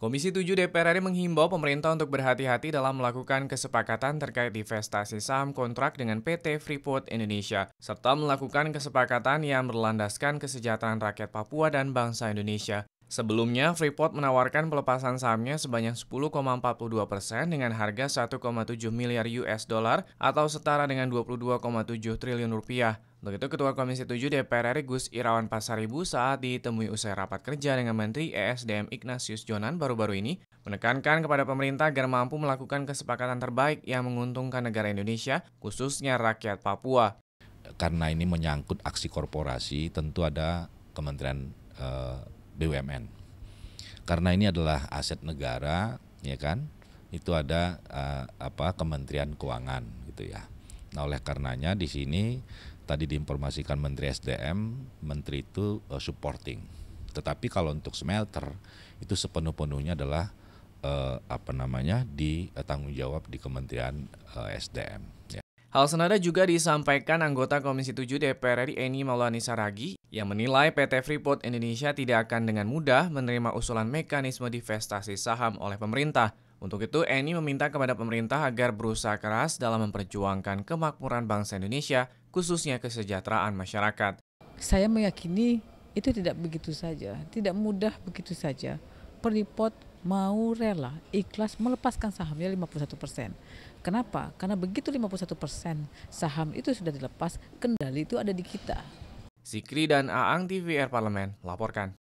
Komisi 7 DPR RI menghimbau pemerintah untuk berhati-hati dalam melakukan kesepakatan terkait divestasi saham kontrak dengan PT Freeport Indonesia, serta melakukan kesepakatan yang berlandaskan kesejahteraan rakyat Papua dan bangsa Indonesia. Sebelumnya, Freeport menawarkan pelepasan sahamnya sebanyak 10,42 persen dengan harga 1,7 miliar US dollar atau setara dengan 22,7 triliun rupiah begitu Ketua Komisi 7 DPR RI Gus Irawan Pasaribu saat ditemui usai rapat kerja dengan Menteri ESDM Ignatius Jonan baru-baru ini, menekankan kepada pemerintah agar mampu melakukan kesepakatan terbaik yang menguntungkan negara Indonesia, khususnya rakyat Papua. Karena ini menyangkut aksi korporasi, tentu ada Kementerian eh, BUMN. Karena ini adalah aset negara, ya kan? Itu ada eh, apa Kementerian Keuangan gitu ya Nah, oleh karenanya di sini tadi diinformasikan Menteri SDM, Menteri itu uh, supporting. Tetapi kalau untuk smelter itu sepenuh-penuhnya adalah uh, apa namanya di uh, tanggung jawab di Kementerian uh, SDM. Ya. Hal senada juga disampaikan anggota Komisi 7 DPR RI Eni Maulani Saragi yang menilai PT Freeport Indonesia tidak akan dengan mudah menerima usulan mekanisme divestasi saham oleh pemerintah untuk itu, Eni meminta kepada pemerintah agar berusaha keras dalam memperjuangkan kemakmuran bangsa Indonesia, khususnya kesejahteraan masyarakat. Saya meyakini itu tidak begitu saja, tidak mudah begitu saja. Peripot mau rela ikhlas melepaskan sahamnya 51 persen. Kenapa? Karena begitu 51 persen saham itu sudah dilepas, kendali itu ada di kita. Sikri dan Aang TVR Parlemen laporkan.